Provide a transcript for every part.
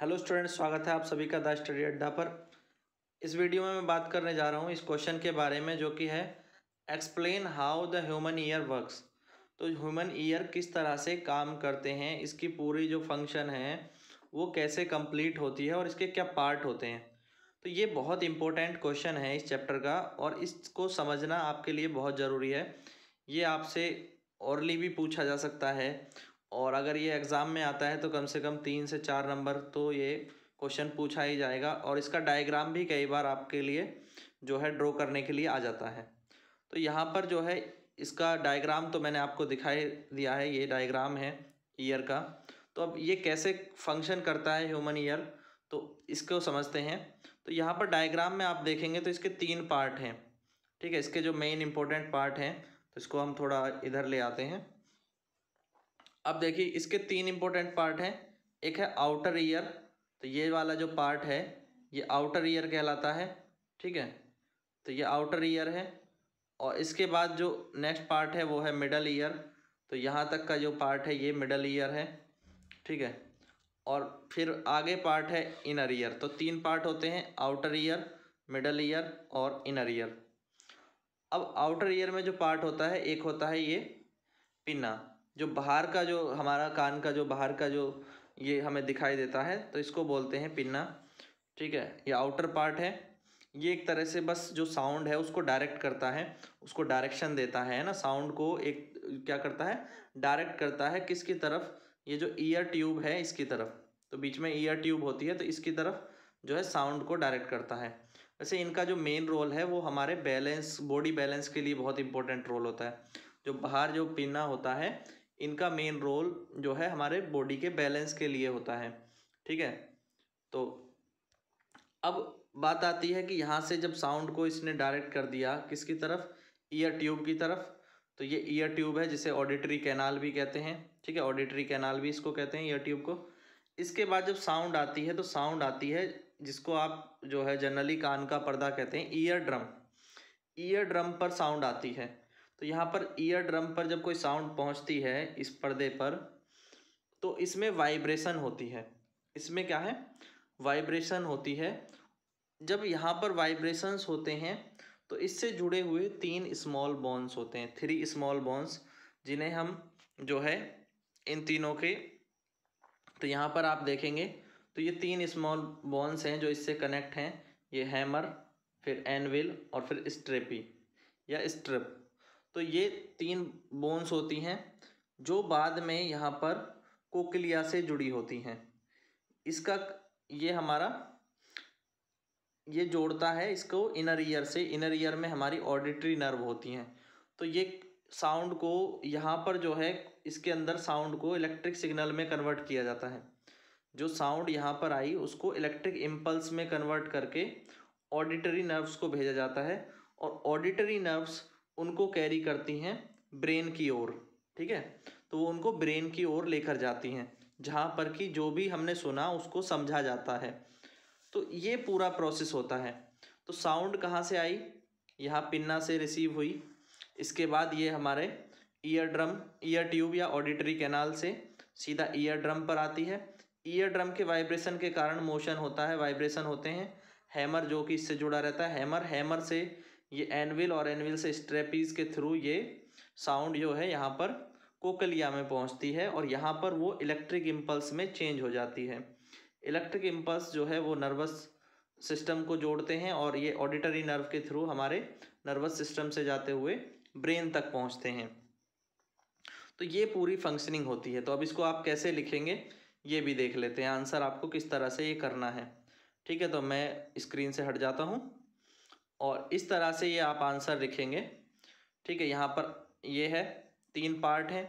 hello student स्वागत है आप सभी का द स्टडी अड्डा पर इस वीडियो में मैं बात करने जा रहा हूँ इस क्वेश्चन के बारे में जो कि है explain how the human ear works तो ह्यूमन ईयर किस तरह से काम करते हैं इसकी पूरी जो फंक्शन है वो कैसे कंप्लीट होती है और इसके क्या पार्ट होते हैं तो ये बहुत इंपॉर्टेंट क्वेश्चन है इस चैप्टर का और इसको समझना आपके लिए बहुत ज़रूरी है ये आपसे औरली भी पूछा जा सकता है और अगर ये एग्ज़ाम में आता है तो कम से कम तीन से चार नंबर तो ये क्वेश्चन पूछा ही जाएगा और इसका डायग्राम भी कई बार आपके लिए जो है ड्रॉ करने के लिए आ जाता है तो यहाँ पर जो है इसका डायग्राम तो मैंने आपको दिखाई दिया है ये डायग्राम है ईयर का तो अब ये कैसे फंक्शन करता है ह्यूमन ईयर तो इसको समझते हैं तो यहाँ पर डायग्राम में आप देखेंगे तो इसके तीन पार्ट हैं ठीक है इसके जो मेन इम्पोर्टेंट पार्ट हैं तो इसको हम थोड़ा इधर ले आते हैं अब देखिए इसके तीन इम्पोर्टेंट पार्ट हैं एक है आउटर ईयर तो ये वाला जो पार्ट है ये आउटर ईयर कहलाता है ठीक है तो ये आउटर ईयर है और इसके बाद जो नेक्स्ट पार्ट है वो है मिडल ईयर तो यहाँ तक का जो पार्ट है ये मिडल ईयर है ठीक है और फिर आगे पार्ट है इनर ईयर तो तीन पार्ट होते हैं आउटर ईयर मिडल ईयर और इनर ईयर अब आउटर ईयर में जो पार्ट होता है एक होता है ये पिना जो बाहर का जो हमारा कान का जो बाहर का जो ये हमें दिखाई देता है तो इसको बोलते हैं पिन्ना ठीक है ये आउटर पार्ट है ये एक तरह से बस जो साउंड है उसको डायरेक्ट करता है उसको डायरेक्शन देता है ना साउंड को एक क्या करता है डायरेक्ट करता है किसकी तरफ ये जो ईयर ट्यूब है इसकी तरफ तो बीच में ईयर ट्यूब होती है तो इसकी तरफ जो है साउंड को डायरेक्ट करता है वैसे इनका जो मेन रोल है वो हमारे बैलेंस बॉडी बैलेंस के लिए बहुत इंपॉर्टेंट रोल होता है जो बाहर जो पिन्ना होता है इनका मेन रोल जो है हमारे बॉडी के बैलेंस के लिए होता है ठीक है तो अब बात आती है कि यहाँ से जब साउंड को इसने डायरेक्ट कर दिया किसकी तरफ ईयर ट्यूब की तरफ तो ये ईयर ट्यूब है जिसे ऑडिटरी कैनाल भी कहते हैं ठीक है ऑडिटरी कैनाल भी इसको कहते हैं ईयर ट्यूब को इसके बाद जब साउंड आती है तो साउंड आती है जिसको आप जो है जनरली कान का पर्दा कहते हैं ईयर ड्रम ईयर ड्रम पर साउंड आती है तो यहाँ पर ईयर ड्रम पर जब कोई साउंड पहुँचती है इस पर्दे पर तो इसमें वाइब्रेशन होती है इसमें क्या है वाइब्रेशन होती है जब यहाँ पर वाइब्रेशंस होते हैं तो इससे जुड़े हुए तीन स्मॉल बॉन्स होते हैं थ्री स्मॉल बॉन्स जिन्हें हम जो है इन तीनों के तो यहाँ पर आप देखेंगे तो ये तीन स्मॉल बॉन्स हैं जो इससे कनेक्ट हैं ये हैमर फिर एनविल और फिर स्ट्रेपी या स्ट्रिप तो ये तीन बोन्स होती हैं जो बाद में यहाँ पर कोकलिया से जुड़ी होती हैं इसका ये हमारा ये जोड़ता है इसको इनर ईयर से इनर ईयर में हमारी ऑडिटरी नर्व होती हैं तो ये साउंड को यहाँ पर जो है इसके अंदर साउंड को इलेक्ट्रिक सिग्नल में कन्वर्ट किया जाता है जो साउंड यहाँ पर आई उसको इलेक्ट्रिक इम्पल्स में कन्वर्ट करके ऑडिटरी नर्व्स को भेजा जाता है और ऑडिटरी नर्व्स उनको कैरी करती हैं ब्रेन की ओर ठीक है तो वो उनको ब्रेन की ओर लेकर जाती हैं जहाँ पर कि जो भी हमने सुना उसको समझा जाता है तो ये पूरा प्रोसेस होता है तो साउंड कहाँ से आई यहाँ पिन्ना से रिसीव हुई इसके बाद ये हमारे ईयर ड्रम ईयर ट्यूब या ऑडिटरी कैनाल से सीधा ईयर ड्रम पर आती है ईयर ड्रम के वाइब्रेशन के कारण मोशन होता है वाइब्रेशन होते हैं हैमर जो कि इससे जुड़ा रहता है हैमर हैमर से ये एनविल और एनविल से स्ट्रेपीज के थ्रू ये साउंड जो है यहाँ पर कोकलिया में पहुँचती है और यहाँ पर वो इलेक्ट्रिक इम्पल्स में चेंज हो जाती है इलेक्ट्रिक इम्पल्स जो है वो नर्वस सिस्टम को जोड़ते हैं और ये ऑडिटरी नर्व के थ्रू हमारे नर्वस सिस्टम से जाते हुए ब्रेन तक पहुँचते हैं तो ये पूरी फंक्शनिंग होती है तो अब इसको आप कैसे लिखेंगे ये भी देख लेते हैं आंसर आपको किस तरह से ये करना है ठीक है तो मैं स्क्रीन से हट जाता हूँ और इस तरह से ये आप आंसर लिखेंगे ठीक है यहाँ पर ये है तीन पार्ट हैं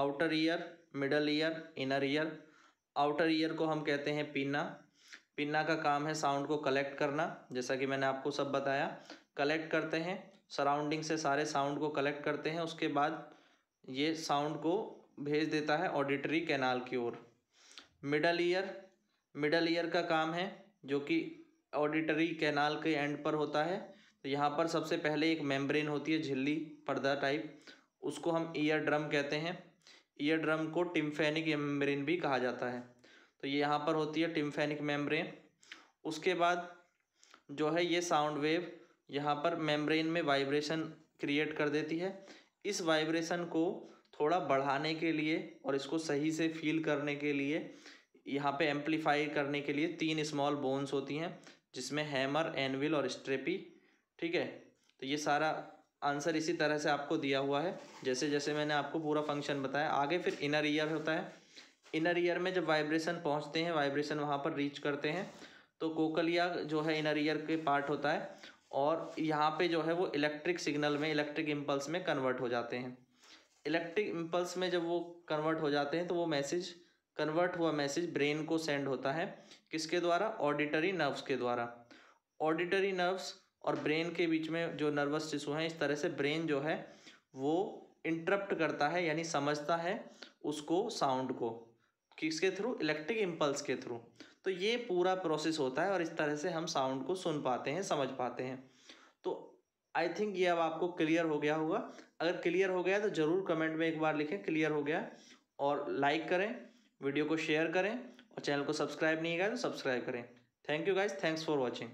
outer ear middle ear inner ear outer ear को हम कहते हैं पिन्ना पिन्ना का काम है साउंड को कलेक्ट करना जैसा कि मैंने आपको सब बताया कलेक्ट करते हैं सराउंडिंग से सारे साउंड को कलेक्ट करते हैं उसके बाद ये साउंड को भेज देता है ऑडिटरी कैनाल की ओर मिडल ईयर मिडल ईयर का काम है जो कि ऑडिटरी कैनाल के एंड पर होता है तो यहाँ पर सबसे पहले एक मेम्ब्रेन होती है झिल्ली पर्दा टाइप उसको हम ईयर ड्रम कहते हैं ईयर ड्रम को टिम्फेनिक मेम्ब्रेन भी कहा जाता है तो ये यहाँ पर होती है टिम्फेनिक मेम्ब्रेन उसके बाद जो है ये साउंड वेव यहाँ पर मेम्ब्रेन में वाइब्रेशन क्रिएट कर देती है इस वाइब्रेशन को थोड़ा बढ़ाने के लिए और इसको सही से फील करने के लिए यहाँ पे एम्पलीफाई करने के लिए तीन स्मॉल बोन्स होती हैं जिसमें हैमर एनविल और स्ट्रेपी ठीक है तो ये सारा आंसर इसी तरह से आपको दिया हुआ है जैसे जैसे मैंने आपको पूरा फंक्शन बताया आगे फिर इनर ईयर होता है इनर ईयर में जब वाइब्रेशन पहुंचते हैं वाइब्रेशन वहाँ पर रीच करते हैं तो कोकलिया जो है इनर ईयर के पार्ट होता है और यहाँ पे जो है वो इलेक्ट्रिक सिग्नल में इलेक्ट्रिक इम्पल्स में कन्वर्ट हो जाते हैं इलेक्ट्रिक इम्पल्स में जब वो कन्वर्ट हो जाते हैं तो वो मैसेज कन्वर्ट हुआ मैसेज ब्रेन को सेंड होता है किसके द्वारा ऑडिटरी नर्व्स के द्वारा ऑडिटरी नर्व्स और ब्रेन के बीच में जो नर्वस टिश्यू हैं इस तरह से ब्रेन जो है वो इंटरप्ट करता है यानी समझता है उसको साउंड को किसके थ्रू इलेक्ट्रिक इम्पल्स के थ्रू तो ये पूरा प्रोसेस होता है और इस तरह से हम साउंड को सुन पाते हैं समझ पाते हैं तो आई थिंक ये अब आपको क्लियर हो गया होगा अगर क्लियर हो गया तो ज़रूर कमेंट में एक बार लिखें क्लियर हो गया और लाइक करें वीडियो को शेयर करें और चैनल को सब्सक्राइब नहीं किया तो सब्सक्राइब करें thank you guys thanks for watching